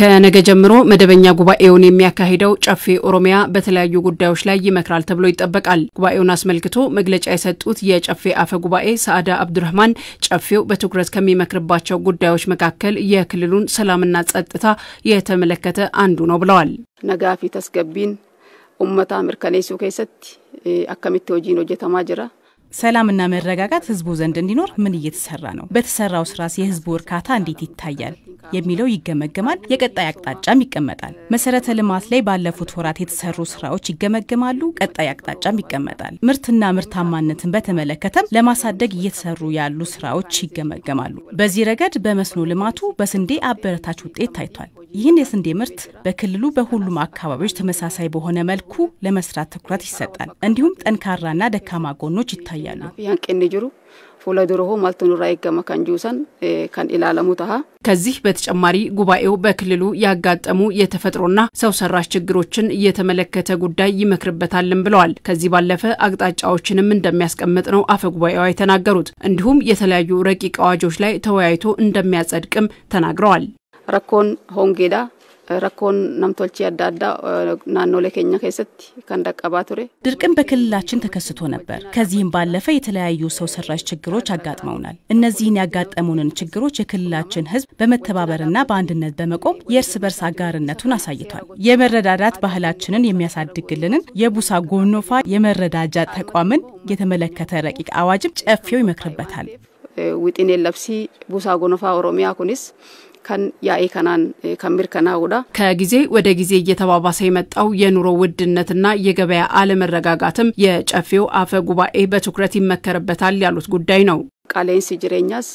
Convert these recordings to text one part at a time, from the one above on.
ከነገ ጀምሮ መደበኛ ጉባኤውን የሚያካሂደው ጨፌ ኦሮሚያ በተለያዩ ጉዳዮች ላይ ይመክራል ተብሎ ይጠበቃል። ጉባኤውን አስመልክቶ መግለጫ የሰጡት የጨፌ አፈ ጉባኤ ሰአዳ አብዱረህማን ጨፌው በትኩረት ከሚመክርባቸው ጉዳዮች መካከል የክልሉን ሰላምና ጸጥታ የተመለከተ አንዱ ነው ብለዋል። ነጋፊ ተስገቢን ኡመታ ምርከኔሱ ከሰት አከሚት ሆጂን ሆጀተማ ጅራ ሰላምና መረጋጋት ህዝቡ ዘንድ እንዲኖር ምን እየተሰራ ነው? በተሰራው ስራስ የህዝቡ እርካታ እንዴት ይታያል? የሚለው ይገመገማል። የቀጣይ አቅጣጫም ይቀመጣል። መሰረተ ልማት ላይ ባለፉት ወራት የተሰሩ ስራዎች ይገመገማሉ። ቀጣይ አቅጣጫም ይቀመጣል። ምርትና ምርታማነትን በተመለከተም ለማሳደግ እየተሰሩ ያሉ ስራዎች ይገመገማሉ። በዚህ ረገድ በመስኖ ልማቱ በስንዴ አበረታች ውጤት ታይቷል። ይህን የስንዴ ምርት በክልሉ በሁሉም አካባቢዎች ተመሳሳይ በሆነ መልኩ ለመስራት ትኩረት ይሰጣል። እንዲሁም ጠንካራና ደካማ ጎኖች ይታያሉ። ከዚህ በተጨማሪ ጉባኤው በክልሉ ያጋጠሙ የተፈጥሮና ሰው ሰራሽ ችግሮችን እየተመለከተ ጉዳይ ይመክርበታልን ብለዋል። ከዚህ ባለፈ አቅጣጫዎችንም እንደሚያስቀምጥ ነው አፈ ጉባኤዋ የተናገሩት። እንዲሁም የተለያዩ ረቂቅ አዋጆች ላይ ተወያይቶ እንደሚያጸድቅም ተናግረዋል። rakkoon hongeedha. rakkoon namtolchee adda addaa eh, naannolee keenya keessatti kan dhaqqabaa ture። ድርቅን በክልላችን ተከስቶ ነበር። ከዚህም ባለፈ የተለያዩ ሰው ሰራሽ ችግሮች አጋጥመውናል። እነዚህን ያጋጠሙንን ችግሮች የክልላችን ህዝብ በመተባበርና በአንድነት በመቆም የእርስ በርስ አጋርነቱን አሳይቷል። የመረዳዳት ባህላችንን የሚያሳድግልንን የቡሳ ጎኖፋ የመረዳጃ ተቋምን የተመለከተ ረቂቅ አዋጅም ጨፌው ይመክርበታል። ዊጤኔ eh, ለብሲ ቡሳ ጎኖፋ ኦሮሚያ ኩኒስ ከን ያኤ ከናን ከን ከናውዳ ከጊዜ ወደ ጊዜ እየተባባሰ የመጣው የኑሮ ውድነትና የገበያ አለመረጋጋትም የጨፌው አፈ ጉባኤ በትኩረት ይመከርበታል ያሉት ጉዳይ ነው። ቃሌንስ ጅሬኛስ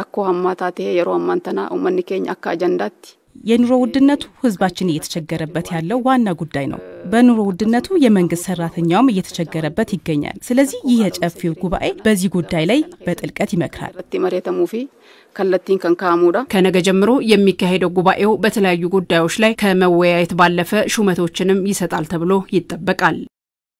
ረኮ አማታቴ የሮ አማንተና ኡመኒ አካ አጀንዳቲ የኑሮ ውድነቱ ህዝባችን እየተቸገረበት ያለው ዋና ጉዳይ ነው። በኑሮ ውድነቱ የመንግስት ሰራተኛውም እየተቸገረበት ይገኛል። ስለዚህ ይህ የጨፌው ጉባኤ በዚህ ጉዳይ ላይ በጥልቀት ይመክራል። ከነገ ጀምሮ የሚካሄደው ጉባኤው በተለያዩ ጉዳዮች ላይ ከመወያየት ባለፈ ሹመቶችንም ይሰጣል ተብሎ ይጠበቃል።